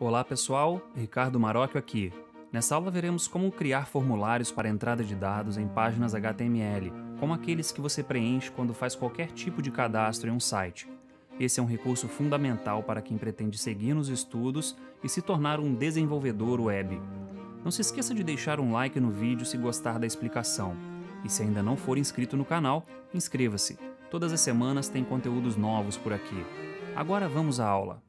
Olá pessoal, Ricardo Marocchio aqui. Nessa aula veremos como criar formulários para entrada de dados em páginas HTML, como aqueles que você preenche quando faz qualquer tipo de cadastro em um site. Esse é um recurso fundamental para quem pretende seguir nos estudos e se tornar um desenvolvedor web. Não se esqueça de deixar um like no vídeo se gostar da explicação. E se ainda não for inscrito no canal, inscreva-se. Todas as semanas tem conteúdos novos por aqui. Agora vamos à aula.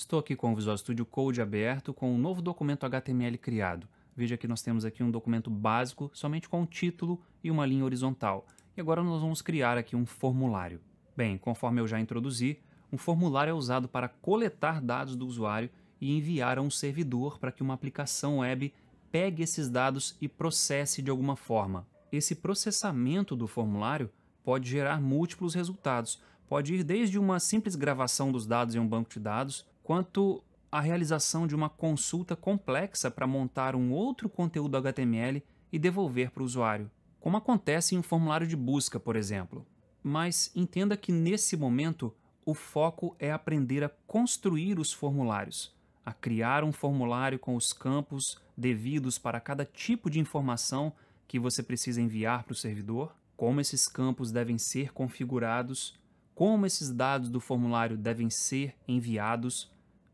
Estou aqui com o Visual Studio Code aberto com um novo documento HTML criado. Veja que nós temos aqui um documento básico somente com um título e uma linha horizontal. E agora nós vamos criar aqui um formulário. Bem, conforme eu já introduzi, um formulário é usado para coletar dados do usuário e enviar a um servidor para que uma aplicação web pegue esses dados e processe de alguma forma. Esse processamento do formulário pode gerar múltiplos resultados. Pode ir desde uma simples gravação dos dados em um banco de dados quanto à realização de uma consulta complexa para montar um outro conteúdo HTML e devolver para o usuário, como acontece em um formulário de busca, por exemplo. Mas entenda que nesse momento o foco é aprender a construir os formulários, a criar um formulário com os campos devidos para cada tipo de informação que você precisa enviar para o servidor, como esses campos devem ser configurados, como esses dados do formulário devem ser enviados,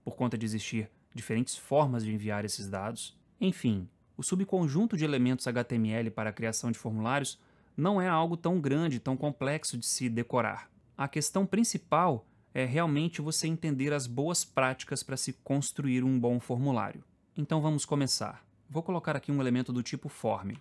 por conta de existir diferentes formas de enviar esses dados. Enfim, o subconjunto de elementos HTML para a criação de formulários não é algo tão grande, tão complexo de se decorar. A questão principal é realmente você entender as boas práticas para se construir um bom formulário. Então vamos começar. Vou colocar aqui um elemento do tipo form.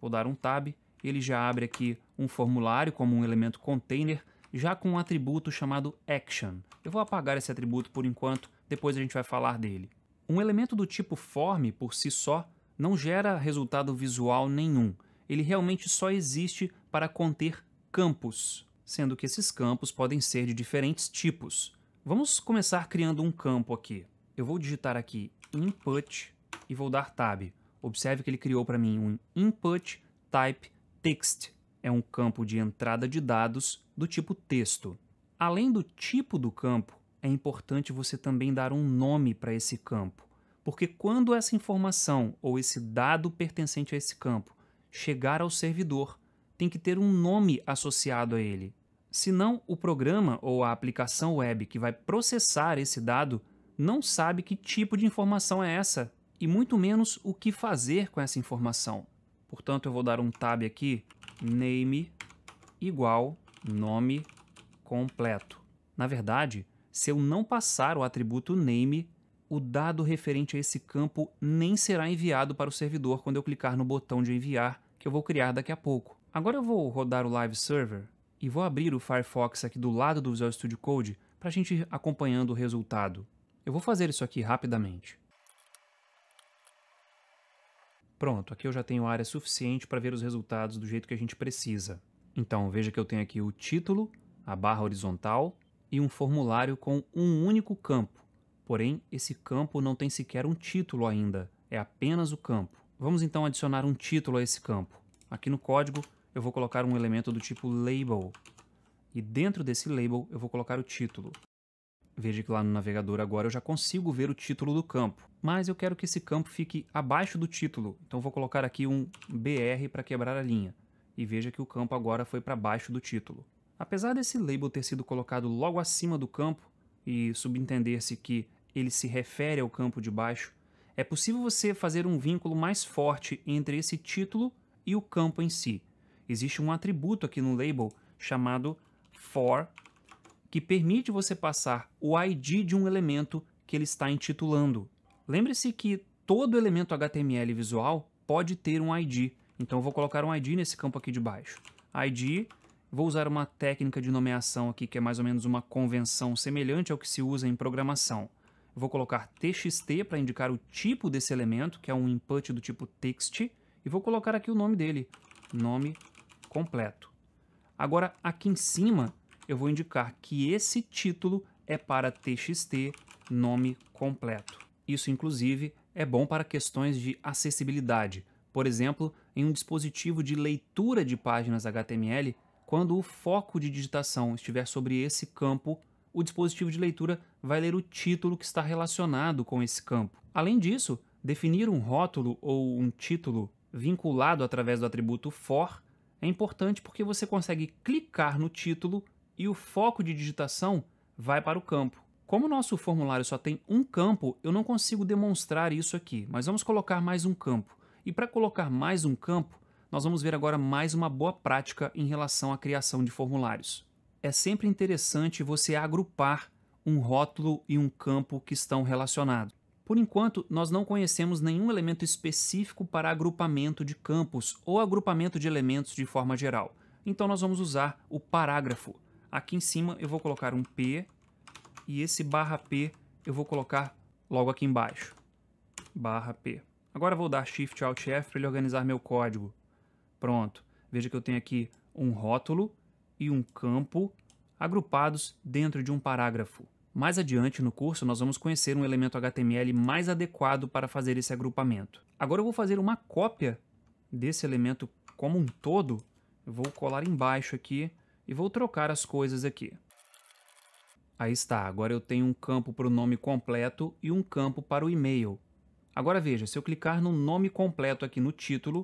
Vou dar um tab, ele já abre aqui um formulário como um elemento container já com um atributo chamado action. Eu vou apagar esse atributo por enquanto, depois a gente vai falar dele. Um elemento do tipo form, por si só, não gera resultado visual nenhum. Ele realmente só existe para conter campos, sendo que esses campos podem ser de diferentes tipos. Vamos começar criando um campo aqui. Eu vou digitar aqui input e vou dar tab. Observe que ele criou para mim um input type text, é um campo de entrada de dados do tipo texto. Além do tipo do campo, é importante você também dar um nome para esse campo, porque quando essa informação ou esse dado pertencente a esse campo chegar ao servidor, tem que ter um nome associado a ele. Senão, o programa ou a aplicação web que vai processar esse dado não sabe que tipo de informação é essa e muito menos o que fazer com essa informação. Portanto, eu vou dar um tab aqui name igual nome completo. Na verdade, se eu não passar o atributo name, o dado referente a esse campo nem será enviado para o servidor quando eu clicar no botão de enviar, que eu vou criar daqui a pouco. Agora eu vou rodar o Live Server e vou abrir o Firefox aqui do lado do Visual Studio Code para a gente ir acompanhando o resultado. Eu vou fazer isso aqui rapidamente. Pronto, aqui eu já tenho área suficiente para ver os resultados do jeito que a gente precisa. Então veja que eu tenho aqui o título, a barra horizontal e um formulário com um único campo. Porém, esse campo não tem sequer um título ainda, é apenas o campo. Vamos então adicionar um título a esse campo. Aqui no código eu vou colocar um elemento do tipo label e dentro desse label eu vou colocar o título. Veja que lá no navegador agora eu já consigo ver o título do campo, mas eu quero que esse campo fique abaixo do título, então vou colocar aqui um BR para quebrar a linha. E veja que o campo agora foi para baixo do título. Apesar desse label ter sido colocado logo acima do campo e subentender-se que ele se refere ao campo de baixo, é possível você fazer um vínculo mais forte entre esse título e o campo em si. Existe um atributo aqui no label chamado for que permite você passar o ID de um elemento que ele está intitulando. Lembre-se que todo elemento HTML visual pode ter um ID. Então eu vou colocar um ID nesse campo aqui de baixo. ID, vou usar uma técnica de nomeação aqui que é mais ou menos uma convenção semelhante ao que se usa em programação. vou colocar txt para indicar o tipo desse elemento, que é um input do tipo text, e vou colocar aqui o nome dele, nome completo. Agora, aqui em cima, eu vou indicar que esse título é para TXT nome completo. Isso, inclusive, é bom para questões de acessibilidade. Por exemplo, em um dispositivo de leitura de páginas HTML, quando o foco de digitação estiver sobre esse campo, o dispositivo de leitura vai ler o título que está relacionado com esse campo. Além disso, definir um rótulo ou um título vinculado através do atributo for é importante porque você consegue clicar no título e o foco de digitação vai para o campo. Como o nosso formulário só tem um campo, eu não consigo demonstrar isso aqui, mas vamos colocar mais um campo. E para colocar mais um campo, nós vamos ver agora mais uma boa prática em relação à criação de formulários. É sempre interessante você agrupar um rótulo e um campo que estão relacionados. Por enquanto, nós não conhecemos nenhum elemento específico para agrupamento de campos ou agrupamento de elementos de forma geral. Então nós vamos usar o parágrafo. Aqui em cima eu vou colocar um P e esse barra P eu vou colocar logo aqui embaixo. Barra P. Agora vou dar Shift Alt F para ele organizar meu código. Pronto. Veja que eu tenho aqui um rótulo e um campo agrupados dentro de um parágrafo. Mais adiante no curso, nós vamos conhecer um elemento HTML mais adequado para fazer esse agrupamento. Agora eu vou fazer uma cópia desse elemento como um todo. Eu vou colar embaixo aqui e vou trocar as coisas aqui. Aí está, agora eu tenho um campo para o nome completo e um campo para o e-mail. Agora veja, se eu clicar no nome completo aqui no título,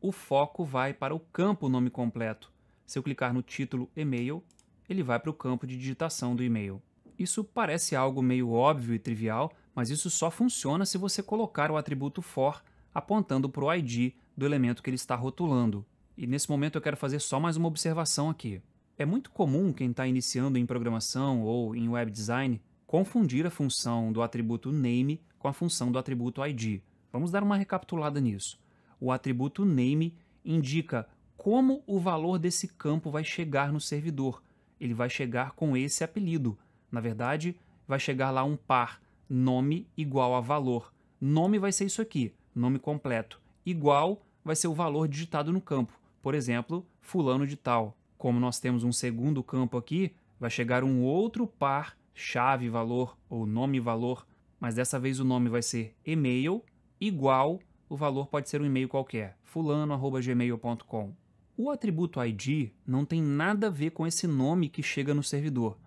o foco vai para o campo nome completo. Se eu clicar no título e-mail, ele vai para o campo de digitação do e-mail. Isso parece algo meio óbvio e trivial, mas isso só funciona se você colocar o atributo for apontando para o ID do elemento que ele está rotulando. E nesse momento eu quero fazer só mais uma observação aqui. É muito comum quem está iniciando em programação ou em web design confundir a função do atributo name com a função do atributo id. Vamos dar uma recapitulada nisso. O atributo name indica como o valor desse campo vai chegar no servidor. Ele vai chegar com esse apelido. Na verdade, vai chegar lá um par nome igual a valor. Nome vai ser isso aqui, nome completo. Igual vai ser o valor digitado no campo. Por exemplo, fulano de tal como nós temos um segundo campo aqui, vai chegar um outro par chave valor ou nome valor, mas dessa vez o nome vai ser e-mail igual o valor pode ser um e-mail qualquer, fulano@gmail.com. O atributo ID não tem nada a ver com esse nome que chega no servidor.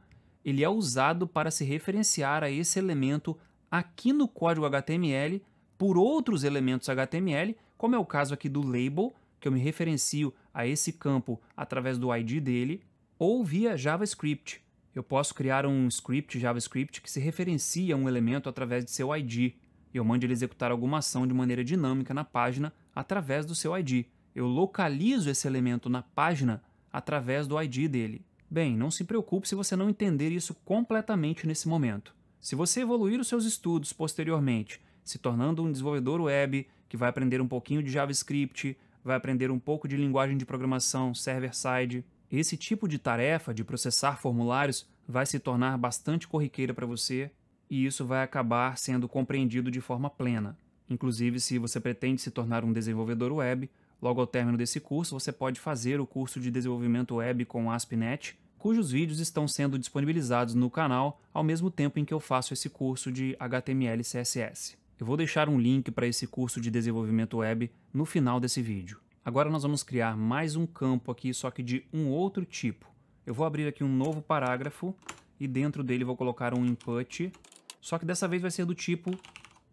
Ele é usado para se referenciar a esse elemento aqui no código HTML por outros elementos HTML, como é o caso aqui do label, que eu me referencio a esse campo através do ID dele ou via JavaScript. Eu posso criar um script JavaScript que se referencia a um elemento através de seu ID. Eu mando ele executar alguma ação de maneira dinâmica na página através do seu ID. Eu localizo esse elemento na página através do ID dele. Bem, não se preocupe se você não entender isso completamente nesse momento. Se você evoluir os seus estudos posteriormente, se tornando um desenvolvedor web que vai aprender um pouquinho de JavaScript, vai aprender um pouco de linguagem de programação server-side. Esse tipo de tarefa de processar formulários vai se tornar bastante corriqueira para você e isso vai acabar sendo compreendido de forma plena. Inclusive, se você pretende se tornar um desenvolvedor web, logo ao término desse curso você pode fazer o curso de desenvolvimento web com ASP.NET, cujos vídeos estão sendo disponibilizados no canal ao mesmo tempo em que eu faço esse curso de HTML e CSS. Eu vou deixar um link para esse curso de desenvolvimento web no final desse vídeo. Agora nós vamos criar mais um campo aqui, só que de um outro tipo. Eu vou abrir aqui um novo parágrafo e dentro dele vou colocar um input, só que dessa vez vai ser do tipo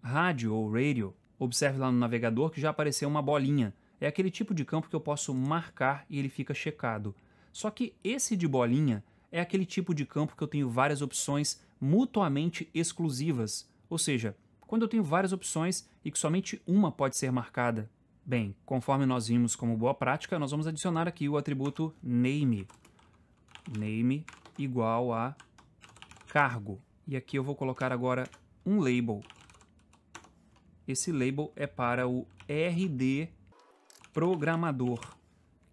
rádio ou radio. Observe lá no navegador que já apareceu uma bolinha. É aquele tipo de campo que eu posso marcar e ele fica checado. Só que esse de bolinha é aquele tipo de campo que eu tenho várias opções mutuamente exclusivas, ou seja, quando eu tenho várias opções e que somente uma pode ser marcada? Bem, conforme nós vimos como boa prática, nós vamos adicionar aqui o atributo name, name igual a cargo. E aqui eu vou colocar agora um label. Esse label é para o RD programador,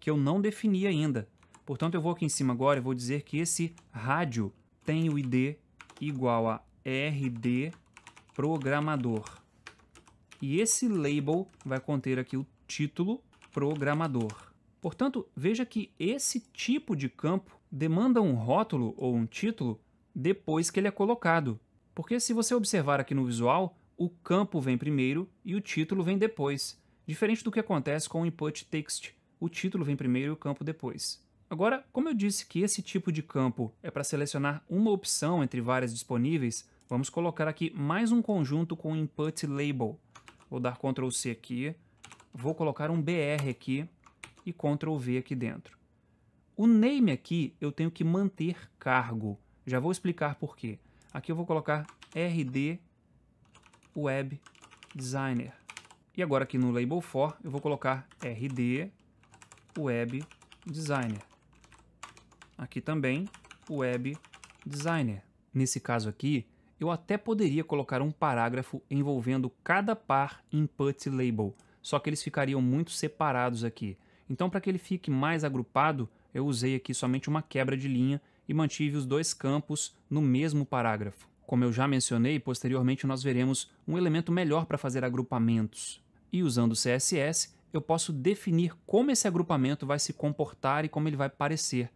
que eu não defini ainda. Portanto, eu vou aqui em cima agora e vou dizer que esse rádio tem o ID igual a RD programador. E esse label vai conter aqui o título programador. Portanto, veja que esse tipo de campo demanda um rótulo ou um título depois que ele é colocado. Porque se você observar aqui no visual, o campo vem primeiro e o título vem depois, diferente do que acontece com o input text. O título vem primeiro e o campo depois. Agora, como eu disse que esse tipo de campo é para selecionar uma opção entre várias disponíveis, Vamos colocar aqui mais um conjunto com input label. Vou dar Ctrl C aqui, vou colocar um BR aqui e Ctrl V aqui dentro. O name aqui eu tenho que manter cargo. Já vou explicar por quê. Aqui eu vou colocar RD Web Designer. E agora aqui no Label For eu vou colocar RD Web Designer. Aqui também Web Designer. Nesse caso aqui, eu até poderia colocar um parágrafo envolvendo cada par input label, só que eles ficariam muito separados aqui. Então, para que ele fique mais agrupado, eu usei aqui somente uma quebra de linha e mantive os dois campos no mesmo parágrafo. Como eu já mencionei, posteriormente nós veremos um elemento melhor para fazer agrupamentos. E usando o CSS, eu posso definir como esse agrupamento vai se comportar e como ele vai parecer.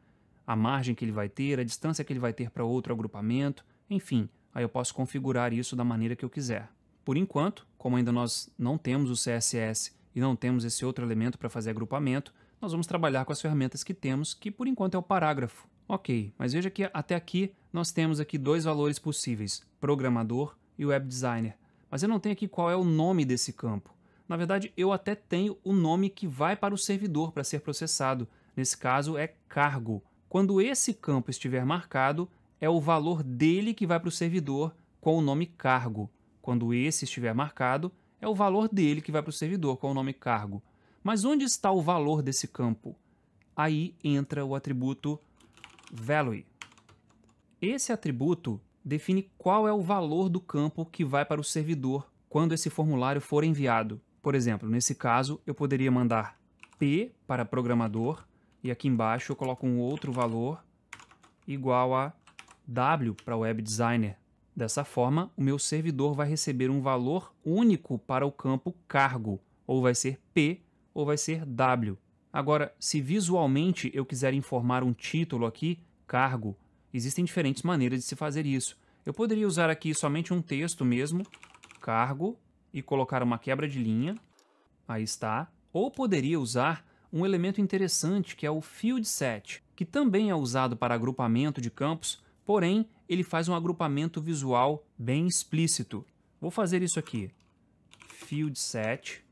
A margem que ele vai ter, a distância que ele vai ter para outro agrupamento, enfim, aí eu posso configurar isso da maneira que eu quiser. Por enquanto, como ainda nós não temos o CSS e não temos esse outro elemento para fazer agrupamento, nós vamos trabalhar com as ferramentas que temos, que por enquanto é o parágrafo. Ok, mas veja que até aqui nós temos aqui dois valores possíveis, programador e web designer. Mas eu não tenho aqui qual é o nome desse campo. Na verdade, eu até tenho o nome que vai para o servidor para ser processado. Nesse caso é cargo. Quando esse campo estiver marcado, é o valor dele que vai para o servidor com o nome cargo. Quando esse estiver marcado, é o valor dele que vai para o servidor com o nome cargo. Mas onde está o valor desse campo? Aí entra o atributo value. Esse atributo define qual é o valor do campo que vai para o servidor quando esse formulário for enviado. Por exemplo, nesse caso, eu poderia mandar P para programador, e aqui embaixo eu coloco um outro valor igual a W para web designer. Dessa forma, o meu servidor vai receber um valor único para o campo cargo, ou vai ser P ou vai ser W. Agora, se visualmente eu quiser informar um título aqui, cargo, existem diferentes maneiras de se fazer isso. Eu poderia usar aqui somente um texto mesmo, cargo, e colocar uma quebra de linha, aí está. Ou poderia usar um elemento interessante que é o field set, que também é usado para agrupamento de campos, Porém, ele faz um agrupamento visual bem explícito. Vou fazer isso aqui. Field set.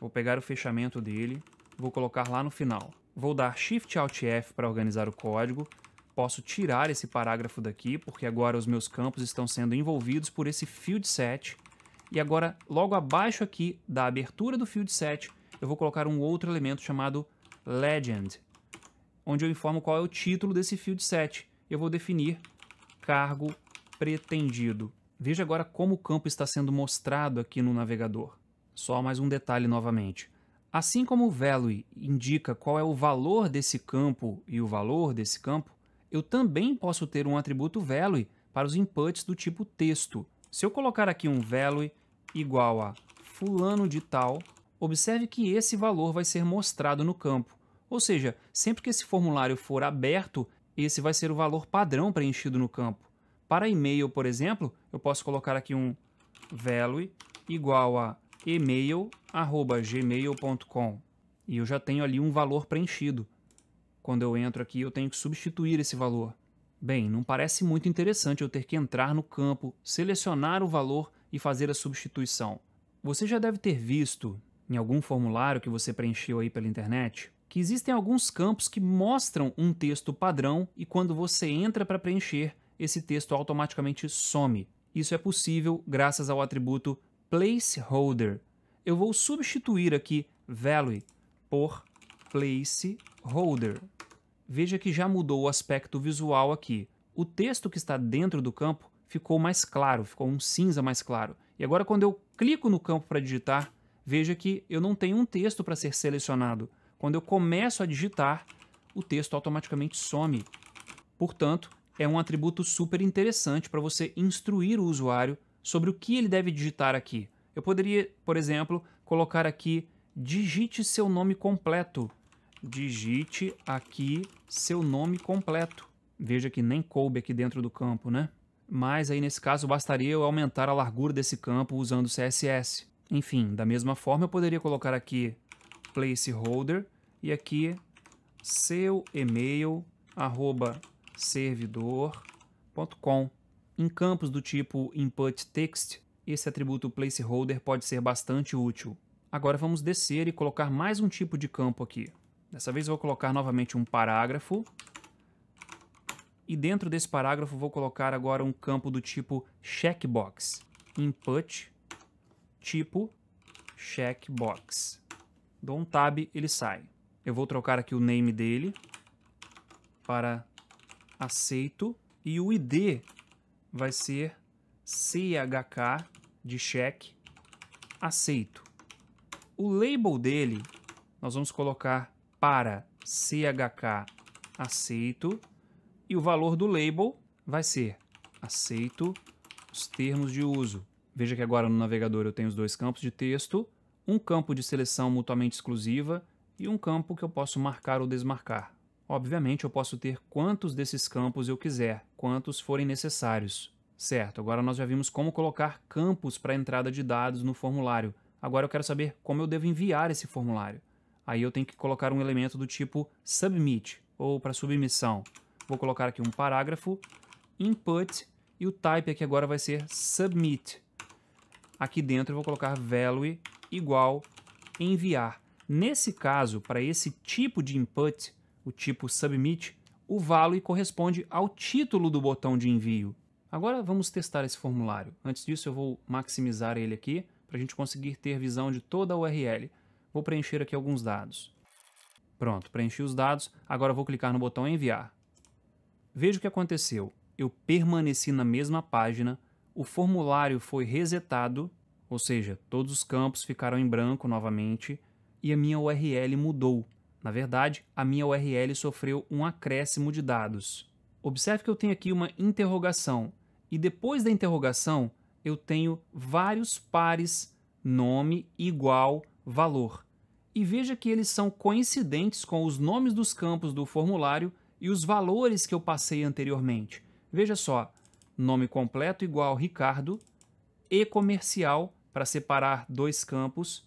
Vou pegar o fechamento dele, vou colocar lá no final. Vou dar Shift Alt F para organizar o código. Posso tirar esse parágrafo daqui, porque agora os meus campos estão sendo envolvidos por esse field set. E agora, logo abaixo aqui da abertura do field set, eu vou colocar um outro elemento chamado legend, onde eu informo qual é o título desse field set eu vou definir cargo pretendido. Veja agora como o campo está sendo mostrado aqui no navegador. Só mais um detalhe novamente. Assim como o value indica qual é o valor desse campo e o valor desse campo, eu também posso ter um atributo value para os inputs do tipo texto. Se eu colocar aqui um value igual a fulano de tal, observe que esse valor vai ser mostrado no campo. Ou seja, sempre que esse formulário for aberto, esse vai ser o valor padrão preenchido no campo. Para e-mail, por exemplo, eu posso colocar aqui um value igual a email@gmail.com e eu já tenho ali um valor preenchido. Quando eu entro aqui, eu tenho que substituir esse valor. Bem, não parece muito interessante eu ter que entrar no campo, selecionar o valor e fazer a substituição. Você já deve ter visto em algum formulário que você preencheu aí pela internet que existem alguns campos que mostram um texto padrão e quando você entra para preencher, esse texto automaticamente some. Isso é possível graças ao atributo placeholder. Eu vou substituir aqui value por placeholder. Veja que já mudou o aspecto visual aqui. O texto que está dentro do campo ficou mais claro, ficou um cinza mais claro. E agora quando eu clico no campo para digitar, veja que eu não tenho um texto para ser selecionado, quando eu começo a digitar, o texto automaticamente some. Portanto, é um atributo super interessante para você instruir o usuário sobre o que ele deve digitar aqui. Eu poderia, por exemplo, colocar aqui digite seu nome completo. Digite aqui seu nome completo. Veja que nem coube aqui dentro do campo, né? Mas aí nesse caso bastaria eu aumentar a largura desse campo usando CSS. Enfim, da mesma forma eu poderia colocar aqui placeholder e aqui seu e-mail arroba servidor.com. Em campos do tipo input text, esse atributo placeholder pode ser bastante útil. Agora vamos descer e colocar mais um tipo de campo aqui. Dessa vez vou colocar novamente um parágrafo. E dentro desse parágrafo vou colocar agora um campo do tipo checkbox. Input tipo checkbox. Dou um tab, ele sai. Eu vou trocar aqui o name dele para aceito e o ID vai ser CHK de cheque aceito. O label dele nós vamos colocar para CHK aceito e o valor do label vai ser aceito os termos de uso. Veja que agora no navegador eu tenho os dois campos de texto um campo de seleção mutuamente exclusiva e um campo que eu posso marcar ou desmarcar. Obviamente, eu posso ter quantos desses campos eu quiser, quantos forem necessários. Certo, agora nós já vimos como colocar campos para a entrada de dados no formulário. Agora eu quero saber como eu devo enviar esse formulário. Aí eu tenho que colocar um elemento do tipo submit, ou para submissão. Vou colocar aqui um parágrafo, input, e o type aqui agora vai ser submit. Aqui dentro eu vou colocar value igual enviar. Nesse caso, para esse tipo de input, o tipo submit, o value corresponde ao título do botão de envio. Agora vamos testar esse formulário. Antes disso, eu vou maximizar ele aqui para a gente conseguir ter visão de toda a URL. Vou preencher aqui alguns dados. Pronto, preenchi os dados. Agora vou clicar no botão enviar. Veja o que aconteceu. Eu permaneci na mesma página, o formulário foi resetado ou seja, todos os campos ficaram em branco novamente e a minha URL mudou. Na verdade, a minha URL sofreu um acréscimo de dados. Observe que eu tenho aqui uma interrogação e depois da interrogação eu tenho vários pares nome igual valor. E veja que eles são coincidentes com os nomes dos campos do formulário e os valores que eu passei anteriormente. Veja só, nome completo igual Ricardo, e comercial para separar dois campos,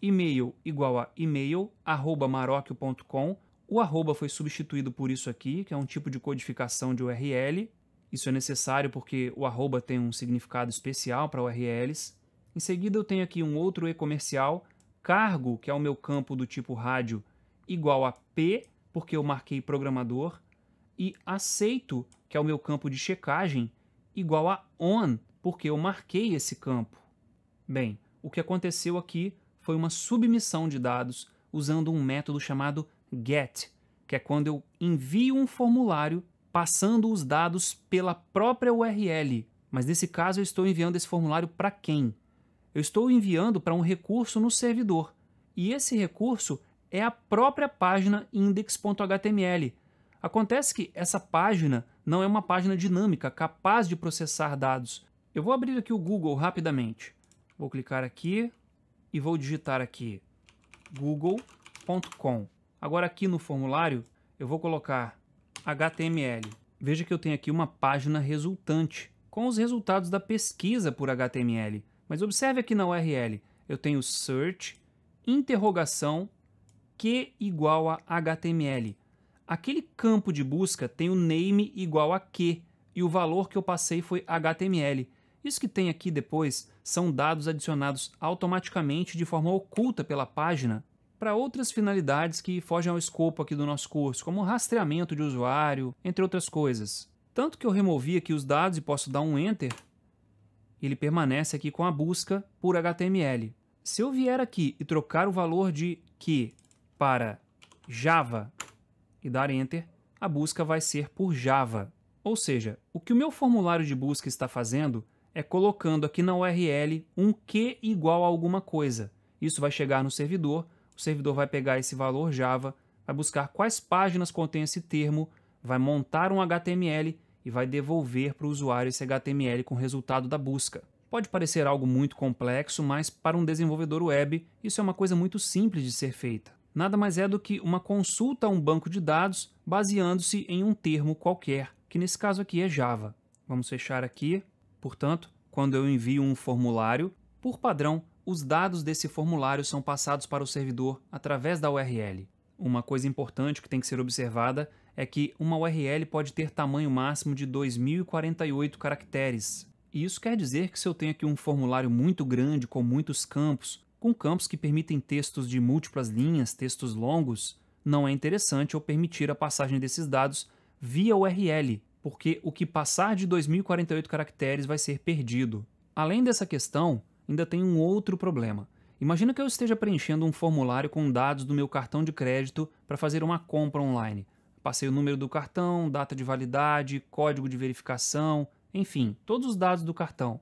e-mail igual a e-mail, arroba marocchio.com. O arroba foi substituído por isso aqui, que é um tipo de codificação de URL. Isso é necessário porque o arroba tem um significado especial para URLs. Em seguida eu tenho aqui um outro e-comercial, cargo, que é o meu campo do tipo rádio, igual a P, porque eu marquei programador, e aceito, que é o meu campo de checagem, igual a on, porque eu marquei esse campo. Bem, o que aconteceu aqui foi uma submissão de dados usando um método chamado get, que é quando eu envio um formulário passando os dados pela própria URL. Mas nesse caso eu estou enviando esse formulário para quem? Eu estou enviando para um recurso no servidor. E esse recurso é a própria página index.html. Acontece que essa página não é uma página dinâmica capaz de processar dados, eu vou abrir aqui o Google rapidamente. Vou clicar aqui e vou digitar aqui google.com. Agora aqui no formulário eu vou colocar HTML. Veja que eu tenho aqui uma página resultante com os resultados da pesquisa por HTML. Mas observe aqui na URL, eu tenho search, interrogação, que igual a HTML. Aquele campo de busca tem o name igual a que e o valor que eu passei foi HTML. Isso que tem aqui depois são dados adicionados automaticamente de forma oculta pela página para outras finalidades que fogem ao escopo aqui do nosso curso, como rastreamento de usuário, entre outras coisas. Tanto que eu removi aqui os dados e posso dar um Enter, ele permanece aqui com a busca por HTML. Se eu vier aqui e trocar o valor de que para Java e dar Enter, a busca vai ser por Java. Ou seja, o que o meu formulário de busca está fazendo é colocando aqui na URL um Q igual a alguma coisa. Isso vai chegar no servidor, o servidor vai pegar esse valor Java, vai buscar quais páginas contém esse termo, vai montar um HTML e vai devolver para o usuário esse HTML com o resultado da busca. Pode parecer algo muito complexo, mas para um desenvolvedor web, isso é uma coisa muito simples de ser feita. Nada mais é do que uma consulta a um banco de dados baseando-se em um termo qualquer, que nesse caso aqui é Java. Vamos fechar aqui Portanto, quando eu envio um formulário, por padrão, os dados desse formulário são passados para o servidor através da URL. Uma coisa importante que tem que ser observada é que uma URL pode ter tamanho máximo de 2048 caracteres. E isso quer dizer que se eu tenho aqui um formulário muito grande com muitos campos, com campos que permitem textos de múltiplas linhas, textos longos, não é interessante eu permitir a passagem desses dados via URL, porque o que passar de 2048 caracteres vai ser perdido. Além dessa questão, ainda tem um outro problema. Imagina que eu esteja preenchendo um formulário com dados do meu cartão de crédito para fazer uma compra online. Passei o número do cartão, data de validade, código de verificação, enfim, todos os dados do cartão.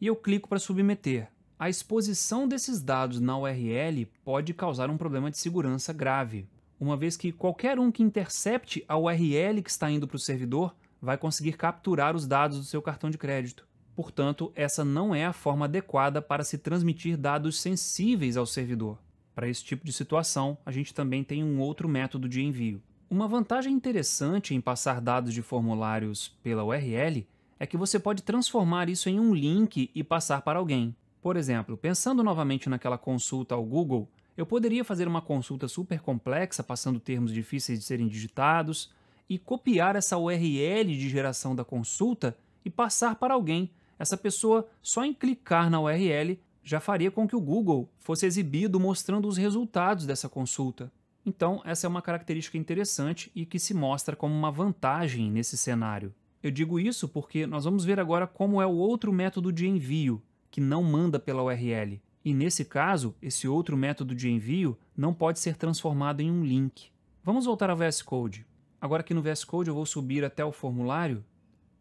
E eu clico para submeter. A exposição desses dados na URL pode causar um problema de segurança grave, uma vez que qualquer um que intercepte a URL que está indo para o servidor vai conseguir capturar os dados do seu cartão de crédito. Portanto, essa não é a forma adequada para se transmitir dados sensíveis ao servidor. Para esse tipo de situação, a gente também tem um outro método de envio. Uma vantagem interessante em passar dados de formulários pela URL é que você pode transformar isso em um link e passar para alguém. Por exemplo, pensando novamente naquela consulta ao Google, eu poderia fazer uma consulta super complexa, passando termos difíceis de serem digitados, e copiar essa URL de geração da consulta e passar para alguém. Essa pessoa, só em clicar na URL, já faria com que o Google fosse exibido mostrando os resultados dessa consulta. Então, essa é uma característica interessante e que se mostra como uma vantagem nesse cenário. Eu digo isso porque nós vamos ver agora como é o outro método de envio, que não manda pela URL. E nesse caso, esse outro método de envio não pode ser transformado em um link. Vamos voltar ao VS Code. Agora aqui no VS Code eu vou subir até o formulário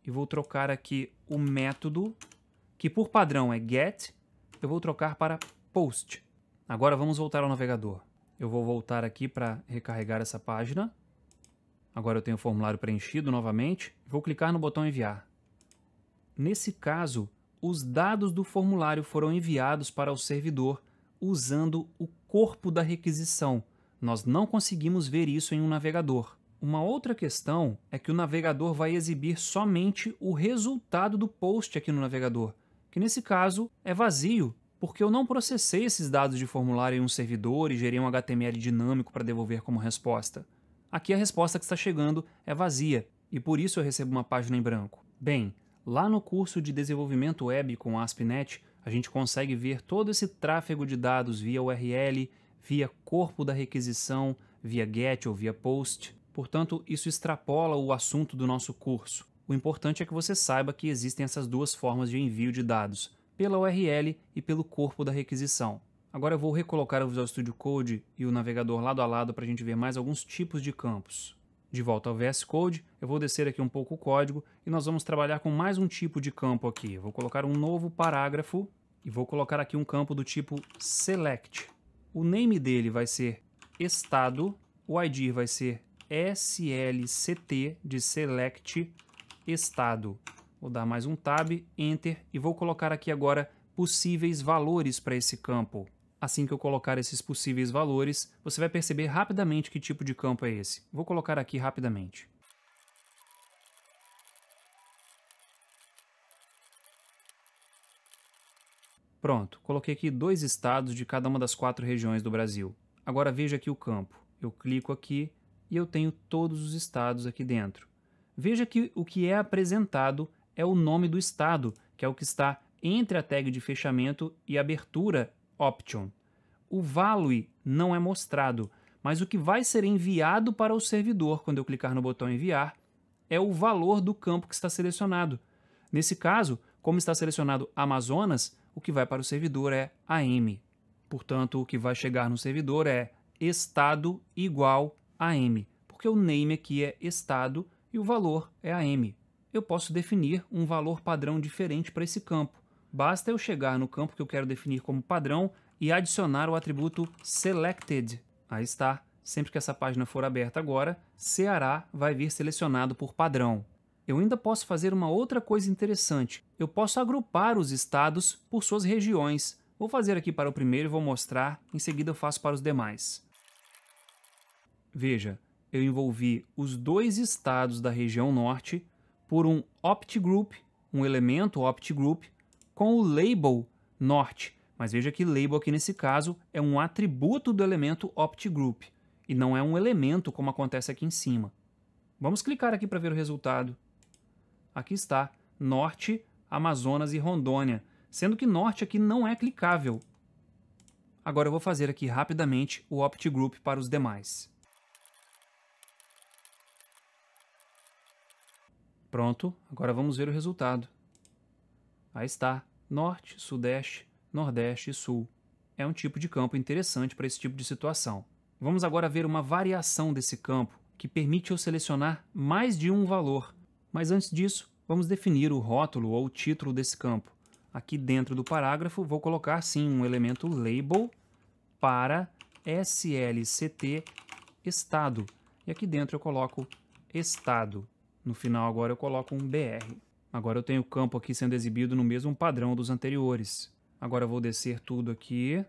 e vou trocar aqui o método, que por padrão é get, eu vou trocar para post. Agora vamos voltar ao navegador. Eu vou voltar aqui para recarregar essa página. Agora eu tenho o formulário preenchido novamente. Vou clicar no botão enviar. Nesse caso, os dados do formulário foram enviados para o servidor usando o corpo da requisição. Nós não conseguimos ver isso em um navegador. Uma outra questão é que o navegador vai exibir somente o resultado do post aqui no navegador, que nesse caso é vazio, porque eu não processei esses dados de formulário em um servidor e gerei um HTML dinâmico para devolver como resposta. Aqui a resposta que está chegando é vazia, e por isso eu recebo uma página em branco. Bem, lá no curso de desenvolvimento web com a ASP.NET, a gente consegue ver todo esse tráfego de dados via URL, via corpo da requisição, via GET ou via POST, Portanto, isso extrapola o assunto do nosso curso. O importante é que você saiba que existem essas duas formas de envio de dados, pela URL e pelo corpo da requisição. Agora eu vou recolocar o Visual Studio Code e o navegador lado a lado para a gente ver mais alguns tipos de campos. De volta ao VS Code, eu vou descer aqui um pouco o código e nós vamos trabalhar com mais um tipo de campo aqui. Vou colocar um novo parágrafo e vou colocar aqui um campo do tipo select. O name dele vai ser estado, o ID vai ser SLCT de Select Estado. Vou dar mais um Tab, Enter, e vou colocar aqui agora possíveis valores para esse campo. Assim que eu colocar esses possíveis valores, você vai perceber rapidamente que tipo de campo é esse. Vou colocar aqui rapidamente. Pronto, coloquei aqui dois estados de cada uma das quatro regiões do Brasil. Agora veja aqui o campo. Eu clico aqui e eu tenho todos os estados aqui dentro. Veja que o que é apresentado é o nome do estado, que é o que está entre a tag de fechamento e abertura option. O value não é mostrado, mas o que vai ser enviado para o servidor quando eu clicar no botão enviar é o valor do campo que está selecionado. Nesse caso, como está selecionado Amazonas, o que vai para o servidor é AM. Portanto, o que vai chegar no servidor é estado igual AM, porque o name aqui é estado e o valor é AM. Eu posso definir um valor padrão diferente para esse campo. Basta eu chegar no campo que eu quero definir como padrão e adicionar o atributo selected. Aí está. Sempre que essa página for aberta agora, Ceará vai vir selecionado por padrão. Eu ainda posso fazer uma outra coisa interessante. Eu posso agrupar os estados por suas regiões. Vou fazer aqui para o primeiro e vou mostrar, em seguida eu faço para os demais. Veja, eu envolvi os dois estados da região norte por um opt group, um elemento opt group, com o label norte. Mas veja que label aqui nesse caso é um atributo do elemento opt group e não é um elemento como acontece aqui em cima. Vamos clicar aqui para ver o resultado. Aqui está, norte, Amazonas e Rondônia, sendo que norte aqui não é clicável. Agora eu vou fazer aqui rapidamente o opt group para os demais. Pronto, agora vamos ver o resultado. Aí está, norte, sudeste, nordeste e sul. É um tipo de campo interessante para esse tipo de situação. Vamos agora ver uma variação desse campo, que permite eu selecionar mais de um valor. Mas antes disso, vamos definir o rótulo ou o título desse campo. Aqui dentro do parágrafo, vou colocar sim um elemento label para SLCT estado. E aqui dentro eu coloco estado. No final agora eu coloco um BR. Agora eu tenho o campo aqui sendo exibido no mesmo padrão dos anteriores. Agora eu vou descer tudo aqui.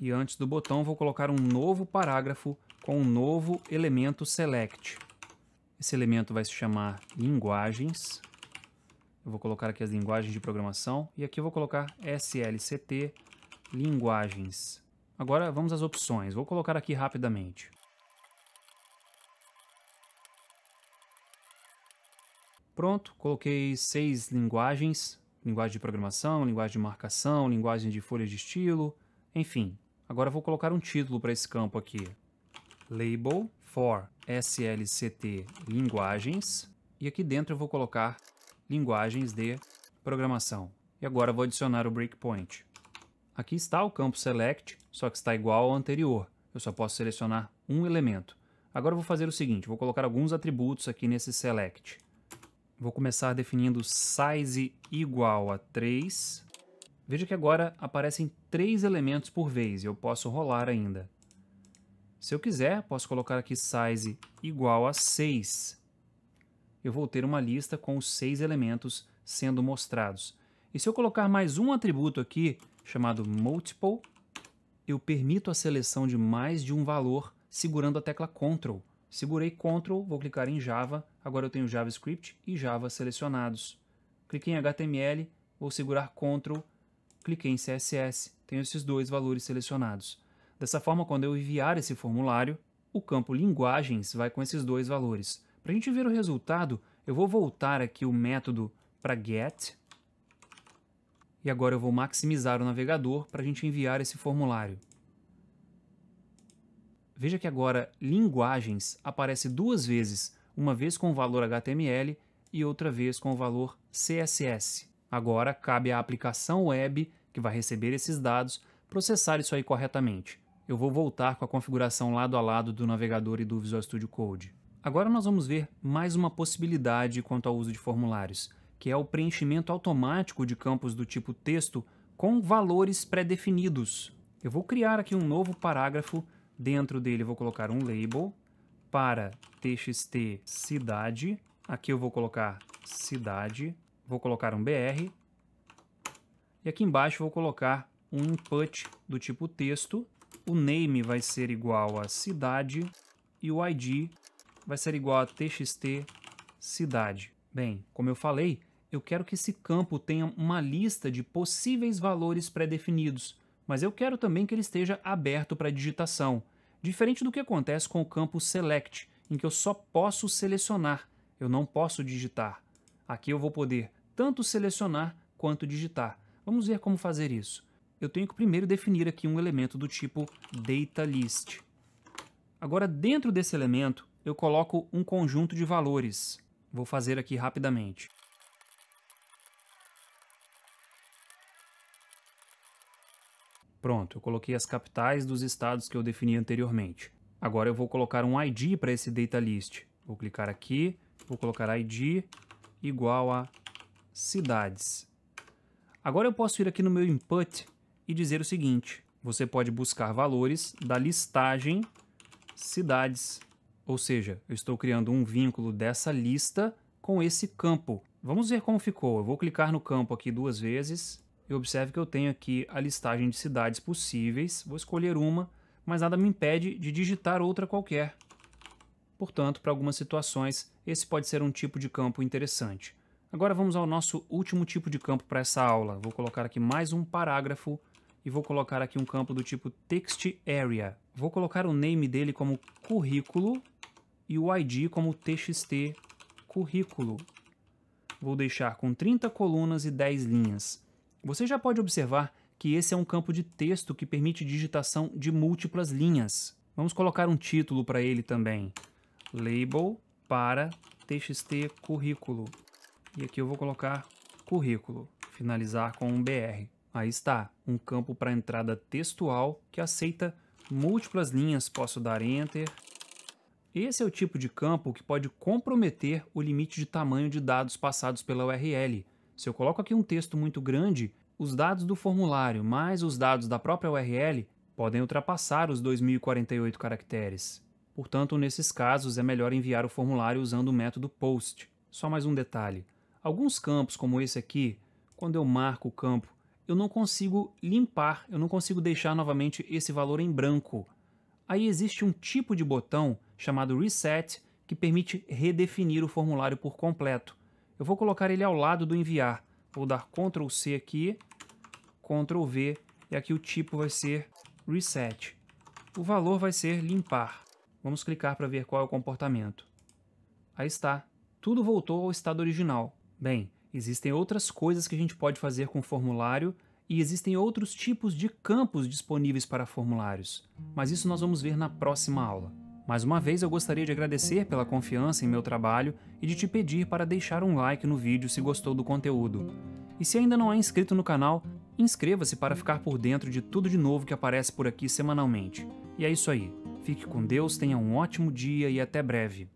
E antes do botão vou colocar um novo parágrafo com um novo elemento select. Esse elemento vai se chamar linguagens. Eu vou colocar aqui as linguagens de programação e aqui eu vou colocar SLCT linguagens. Agora vamos às opções. Vou colocar aqui rapidamente. Pronto, coloquei seis linguagens, linguagem de programação, linguagem de marcação, linguagem de folha de estilo, enfim. Agora vou colocar um título para esse campo aqui. Label for SLCT linguagens e aqui dentro eu vou colocar linguagens de programação. E agora vou adicionar o breakpoint. Aqui está o campo select, só que está igual ao anterior. Eu só posso selecionar um elemento. Agora vou fazer o seguinte, vou colocar alguns atributos aqui nesse select. Vou começar definindo size igual a 3. Veja que agora aparecem três elementos por vez e eu posso rolar ainda. Se eu quiser, posso colocar aqui size igual a 6. Eu vou ter uma lista com os seis elementos sendo mostrados. E se eu colocar mais um atributo aqui, chamado multiple, eu permito a seleção de mais de um valor segurando a tecla Ctrl. Segurei Ctrl, vou clicar em Java, agora eu tenho JavaScript e Java selecionados. Cliquei em HTML, vou segurar Ctrl, cliquei em CSS, tenho esses dois valores selecionados. Dessa forma, quando eu enviar esse formulário, o campo linguagens vai com esses dois valores. Para a gente ver o resultado, eu vou voltar aqui o método para get, e agora eu vou maximizar o navegador para a gente enviar esse formulário. Veja que agora linguagens aparece duas vezes, uma vez com o valor HTML e outra vez com o valor CSS. Agora cabe à aplicação web, que vai receber esses dados, processar isso aí corretamente. Eu vou voltar com a configuração lado a lado do navegador e do Visual Studio Code. Agora nós vamos ver mais uma possibilidade quanto ao uso de formulários, que é o preenchimento automático de campos do tipo texto com valores pré-definidos. Eu vou criar aqui um novo parágrafo Dentro dele vou colocar um label para txt cidade. Aqui eu vou colocar cidade, vou colocar um br. E aqui embaixo vou colocar um input do tipo texto. O name vai ser igual a cidade e o id vai ser igual a txt cidade. Bem, como eu falei, eu quero que esse campo tenha uma lista de possíveis valores pré-definidos mas eu quero também que ele esteja aberto para digitação, diferente do que acontece com o campo Select, em que eu só posso selecionar, eu não posso digitar. Aqui eu vou poder tanto selecionar quanto digitar. Vamos ver como fazer isso. Eu tenho que primeiro definir aqui um elemento do tipo DataList. Agora, dentro desse elemento, eu coloco um conjunto de valores. Vou fazer aqui rapidamente. Pronto, eu coloquei as capitais dos estados que eu defini anteriormente. Agora eu vou colocar um ID para esse data list. Vou clicar aqui, vou colocar ID igual a cidades. Agora eu posso ir aqui no meu input e dizer o seguinte, você pode buscar valores da listagem cidades, ou seja, eu estou criando um vínculo dessa lista com esse campo. Vamos ver como ficou. Eu vou clicar no campo aqui duas vezes, eu observe que eu tenho aqui a listagem de cidades possíveis, vou escolher uma, mas nada me impede de digitar outra qualquer. Portanto, para algumas situações, esse pode ser um tipo de campo interessante. Agora vamos ao nosso último tipo de campo para essa aula. Vou colocar aqui mais um parágrafo e vou colocar aqui um campo do tipo Text Area. Vou colocar o name dele como currículo e o ID como txt currículo. Vou deixar com 30 colunas e 10 linhas. Você já pode observar que esse é um campo de texto que permite digitação de múltiplas linhas. Vamos colocar um título para ele também. Label para txt currículo. E aqui eu vou colocar currículo. Finalizar com um br. Aí está, um campo para entrada textual que aceita múltiplas linhas. Posso dar enter. Esse é o tipo de campo que pode comprometer o limite de tamanho de dados passados pela URL, se eu coloco aqui um texto muito grande, os dados do formulário mais os dados da própria URL podem ultrapassar os 2048 caracteres. Portanto, nesses casos é melhor enviar o formulário usando o método POST. Só mais um detalhe: alguns campos, como esse aqui, quando eu marco o campo, eu não consigo limpar, eu não consigo deixar novamente esse valor em branco. Aí existe um tipo de botão chamado Reset que permite redefinir o formulário por completo. Eu vou colocar ele ao lado do enviar. Vou dar Ctrl C aqui, Ctrl V, e aqui o tipo vai ser reset. O valor vai ser limpar. Vamos clicar para ver qual é o comportamento. Aí está. Tudo voltou ao estado original. Bem, existem outras coisas que a gente pode fazer com o formulário e existem outros tipos de campos disponíveis para formulários, mas isso nós vamos ver na próxima aula. Mais uma vez eu gostaria de agradecer pela confiança em meu trabalho e de te pedir para deixar um like no vídeo se gostou do conteúdo. E se ainda não é inscrito no canal, inscreva-se para ficar por dentro de tudo de novo que aparece por aqui semanalmente. E é isso aí. Fique com Deus, tenha um ótimo dia e até breve.